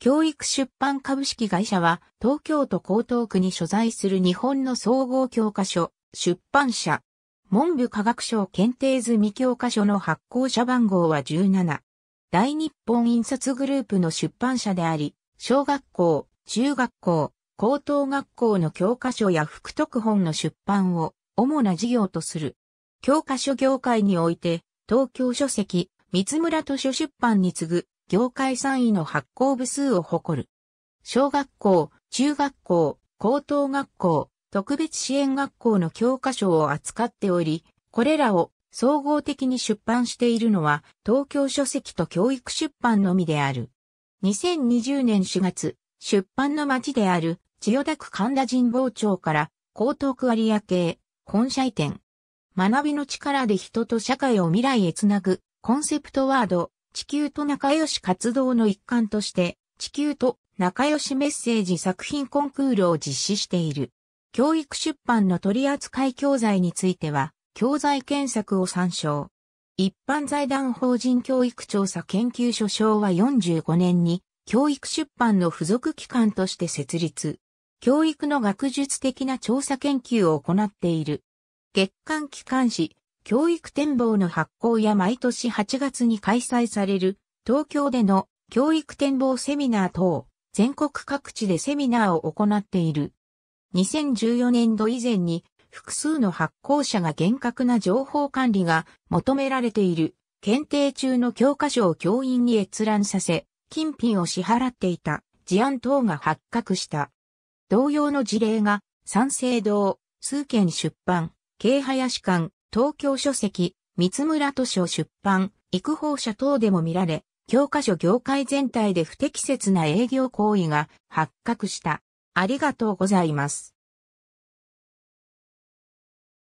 教育出版株式会社は東京都江東区に所在する日本の総合教科書、出版社。文部科学省検定済み教科書の発行者番号は17。大日本印刷グループの出版社であり、小学校、中学校、高等学校の教科書や副特本の出版を主な事業とする。教科書業界において、東京書籍、三村図書出版に次ぐ業界3位の発行部数を誇る。小学校、中学校、高等学校、特別支援学校の教科書を扱っており、これらを総合的に出版しているのは東京書籍と教育出版のみである。2020年4月、出版の町である千代田区神田神保町から江東区有明本社移転。学びの力で人と社会を未来へつなぐコンセプトワード地球と仲良し活動の一環として、地球と仲良しメッセージ作品コンクールを実施している。教育出版の取扱教材については、教材検索を参照。一般財団法人教育調査研究所昭和45年に、教育出版の付属機関として設立。教育の学術的な調査研究を行っている。月刊機関誌、教育展望の発行や毎年8月に開催される東京での教育展望セミナー等、全国各地でセミナーを行っている。2014年度以前に複数の発行者が厳格な情報管理が求められている検定中の教科書を教員に閲覧させ、金品を支払っていた事案等が発覚した。同様の事例が、三省堂、数件出版、京林館、東京書籍、三村図書出版、育法者等でも見られ、教科書業界全体で不適切な営業行為が発覚した。ありがとうございます。